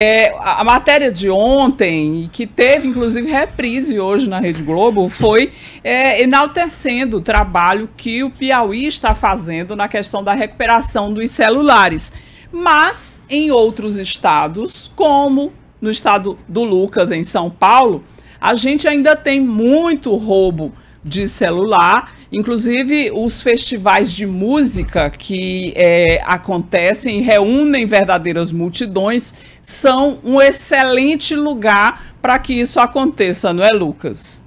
É, a matéria de ontem, que teve inclusive reprise hoje na Rede Globo, foi é, enaltecendo o trabalho que o Piauí está fazendo na questão da recuperação dos celulares. Mas em outros estados, como no estado do Lucas, em São Paulo, a gente ainda tem muito roubo de celular. Inclusive, os festivais de música que é, acontecem e reúnem verdadeiras multidões são um excelente lugar para que isso aconteça, não é, Lucas?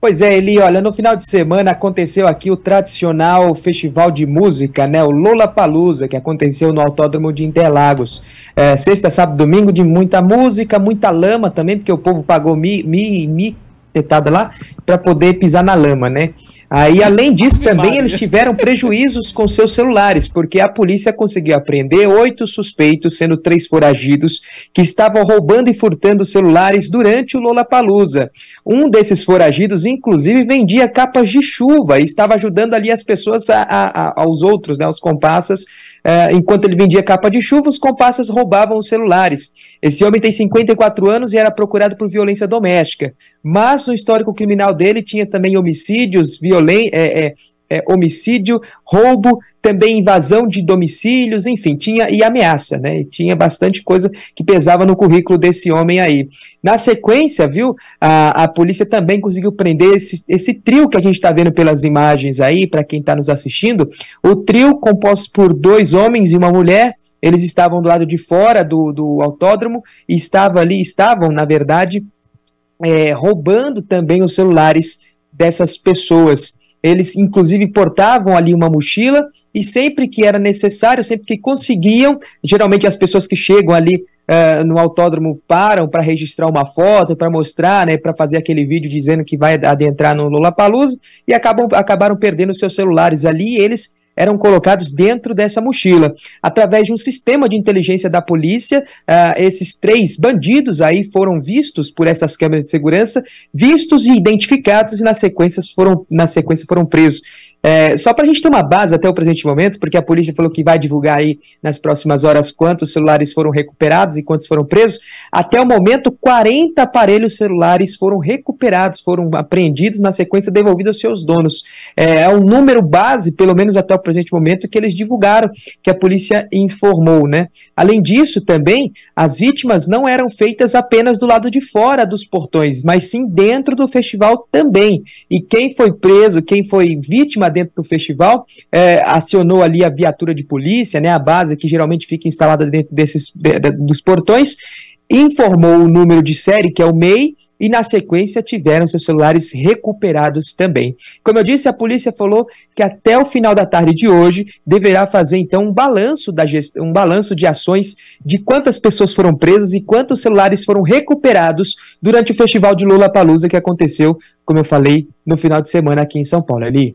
Pois é, Eli, olha, no final de semana aconteceu aqui o tradicional festival de música, né, o Lola Palusa, que aconteceu no Autódromo de Interlagos. É, sexta, sábado, domingo, de muita música, muita lama também, porque o povo pagou mi, mi, mi sentada lá para poder pisar na lama, né? Aí, além disso, também eles tiveram prejuízos com seus celulares, porque a polícia conseguiu apreender oito suspeitos, sendo três foragidos, que estavam roubando e furtando celulares durante o Lollapalooza. Um desses foragidos, inclusive, vendia capas de chuva e estava ajudando ali as pessoas, a, a, aos outros, né, aos compassas. Eh, enquanto ele vendia capa de chuva, os compassas roubavam os celulares. Esse homem tem 54 anos e era procurado por violência doméstica. Mas no histórico criminal dele tinha também homicídios, violência violen é, é, é, homicídio, roubo, também invasão de domicílios, enfim, tinha e ameaça, né? tinha bastante coisa que pesava no currículo desse homem aí. Na sequência, viu, a, a polícia também conseguiu prender esse, esse trio que a gente está vendo pelas imagens aí, para quem está nos assistindo, o trio composto por dois homens e uma mulher. Eles estavam do lado de fora do, do autódromo e estavam ali, estavam, na verdade, é, roubando também os celulares dessas pessoas. Eles, inclusive, portavam ali uma mochila e sempre que era necessário, sempre que conseguiam, geralmente as pessoas que chegam ali uh, no autódromo param para registrar uma foto, para mostrar, né, para fazer aquele vídeo dizendo que vai adentrar no Lollapalooza e acabam, acabaram perdendo seus celulares ali e eles eram colocados dentro dessa mochila. Através de um sistema de inteligência da polícia, uh, esses três bandidos aí foram vistos por essas câmeras de segurança, vistos e identificados e na sequência foram, na sequência foram presos. É, só para a gente ter uma base até o presente momento, porque a polícia falou que vai divulgar aí nas próximas horas quantos celulares foram recuperados e quantos foram presos. Até o momento, 40 aparelhos celulares foram recuperados, foram apreendidos, na sequência devolvidos aos seus donos. É, é um número base, pelo menos até o presente momento, que eles divulgaram, que a polícia informou, né? Além disso, também, as vítimas não eram feitas apenas do lado de fora dos portões, mas sim dentro do festival também. E quem foi preso, quem foi vítima dentro do festival, é, acionou ali a viatura de polícia, né, a base que geralmente fica instalada dentro desses, de, de, dos portões, informou o número de série, que é o MEI, e na sequência tiveram seus celulares recuperados também. Como eu disse, a polícia falou que até o final da tarde de hoje deverá fazer então um balanço da gestão, um balanço de ações de quantas pessoas foram presas e quantos celulares foram recuperados durante o festival de Lula Palusa que aconteceu, como eu falei, no final de semana aqui em São Paulo ali.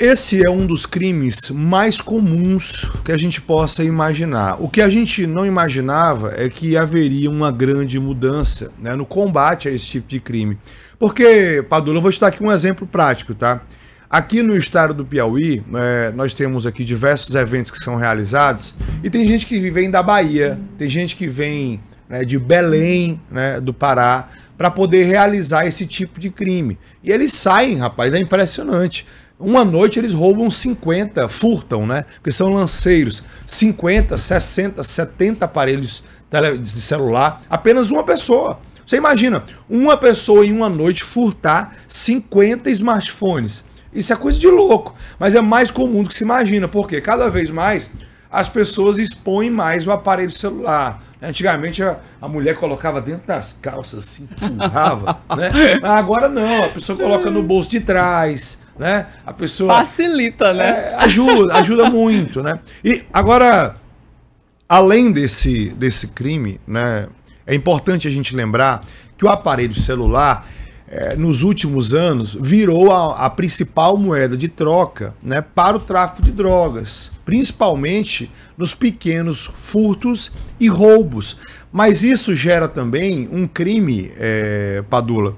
Esse é um dos crimes mais comuns que a gente possa imaginar. O que a gente não imaginava é que haveria uma grande mudança né, no combate a esse tipo de crime. Porque, Padula, eu vou te dar aqui um exemplo prático, tá? Aqui no estado do Piauí, é, nós temos aqui diversos eventos que são realizados e tem gente que vem da Bahia, tem gente que vem né, de Belém, né, do Pará, para poder realizar esse tipo de crime. E eles saem, rapaz, é impressionante. Uma noite eles roubam 50, furtam, né? Porque são lanceiros. 50, 60, 70 aparelhos de celular, apenas uma pessoa. Você imagina, uma pessoa em uma noite furtar 50 smartphones. Isso é coisa de louco, mas é mais comum do que se imagina, porque cada vez mais as pessoas expõem mais o aparelho celular, Antigamente a, a mulher colocava dentro das calças, assim, empurrava, né? Agora não, a pessoa coloca no bolso de trás, né? A pessoa. Facilita, né? É, ajuda, ajuda muito, né? E agora, além desse, desse crime, né? É importante a gente lembrar que o aparelho celular é, nos últimos anos, virou a, a, principal moeda de troca né, para o tráfico de drogas, principalmente nos pequenos furtos e roubos. Mas isso gera também um crime, é, Padula.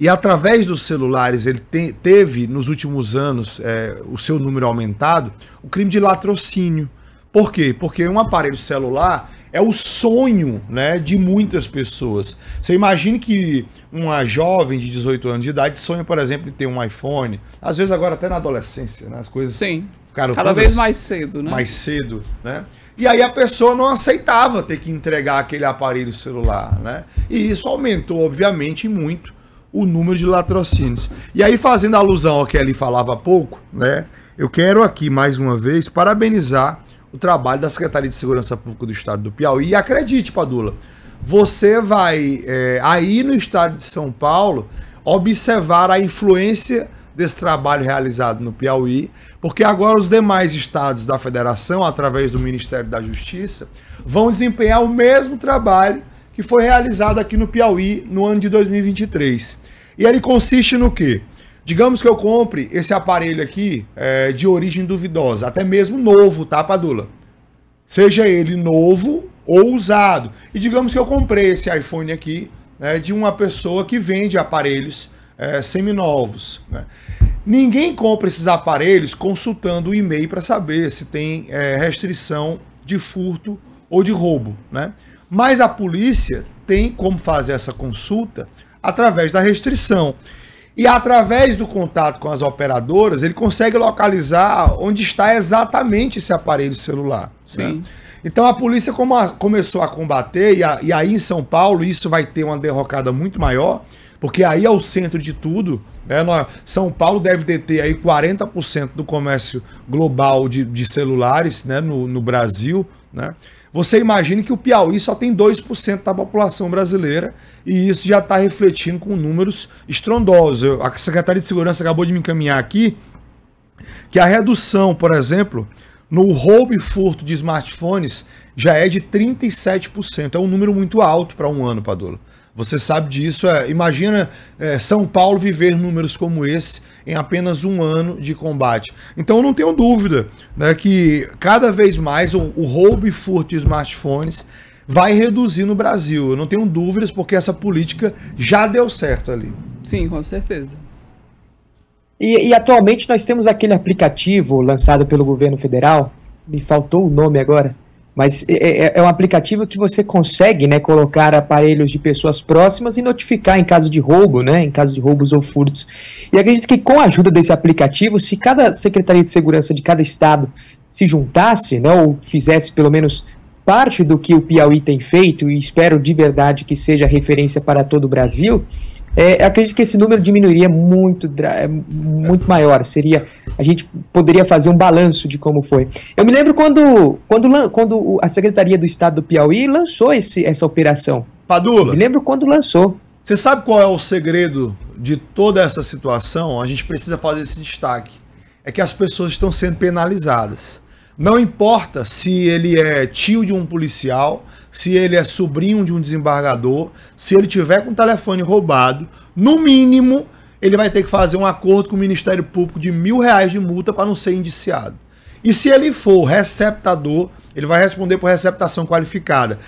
E através dos celulares, ele te, teve nos últimos anos é, o seu número aumentado, o crime de latrocínio. Por quê? Porque um aparelho celular é o sonho né, de muitas pessoas. Você imagine que uma jovem de 18 anos de idade sonha, por exemplo, em ter um iPhone. Às vezes agora até na adolescência, né? As coisas Sim. ficaram cada vez mais cedo, né? Mais cedo, né? E aí a pessoa não aceitava ter que entregar aquele aparelho celular, né? E isso aumentou, obviamente, muito o número de latrocínios. E aí, fazendo alusão ao que ele falava há pouco, né? Eu quero aqui, mais uma vez, parabenizar o trabalho da Secretaria de Segurança Pública do Estado do Piauí. E acredite, Padula, você vai é, aí no estado de São Paulo observar a influência desse trabalho realizado no Piauí, porque agora os demais estados da federação, através do Ministério da Justiça, vão desempenhar o mesmo trabalho que foi realizado aqui no Piauí no ano de 2023. E ele consiste no quê? Digamos que eu compre esse aparelho aqui é, de origem duvidosa, até mesmo novo, tá, Padula? Seja ele novo ou usado. E digamos que eu comprei esse iPhone aqui né, de uma pessoa que vende aparelhos é, seminovos. Né? Ninguém compra esses aparelhos consultando o e-mail para saber se tem é, restrição de furto ou de roubo, né? Mas a polícia tem como fazer essa consulta através da restrição. E através do contato com as operadoras, ele consegue localizar onde está exatamente esse aparelho celular. Né? Sim. Né? Então a polícia a, começou a combater, e, a, e, aí em São Paulo isso vai ter uma derrocada muito maior, porque aí é o centro de tudo. Né? Nós, São Paulo deve deter aí 40% do comércio global de, de celulares né? no, no Brasil. Né? Você imagina que o Piauí só tem 2% da população brasileira e isso já está refletindo com números estrondosos. a Secretaria de Segurança acabou de me encaminhar aqui que a redução, por exemplo, no roubo e furto de smartphones já é de 37%. É um número muito alto para um ano, Padula. Você sabe disso. É, imagina é, São Paulo viver números como esse em apenas um ano de combate. Então, não tenho dúvida né, que cada vez mais o, o roubo e furto de smartphones vai reduzir no Brasil. Eu não tenho dúvidas, porque essa política já deu certo ali. Sim, com certeza. E, e, atualmente nós temos aquele aplicativo lançado pelo governo federal, me faltou o nome agora, mas é é, é, é, um aplicativo que você consegue né, colocar aparelhos de pessoas próximas e notificar em caso de roubo, né, em caso de roubos ou furtos. E acredito que com a ajuda desse aplicativo, se cada Secretaria de Segurança de cada estado se juntasse, né, ou fizesse pelo menos parte do que o Piauí tem feito, e espero de verdade que seja referência para todo o Brasil, é, acredito que esse número diminuiria muito, é, muito maior. Seria a gente poderia fazer um balanço de como foi. Eu me lembro quando, quando, quando a Secretaria do Estado do Piauí lançou esse, essa operação. Padula. Me lembro quando lançou. Você sabe qual é o segredo de toda essa situação? A gente precisa fazer esse destaque. É que as pessoas estão sendo penalizadas. Não importa se ele é tio de um policial, se ele é sobrinho de um desembargador, se ele tiver com o telefone roubado, no mínimo ele vai ter que fazer um acordo com o Ministério Público de mil reais de multa para não ser indiciado. E se ele for receptador, ele vai responder por receptação qualificada.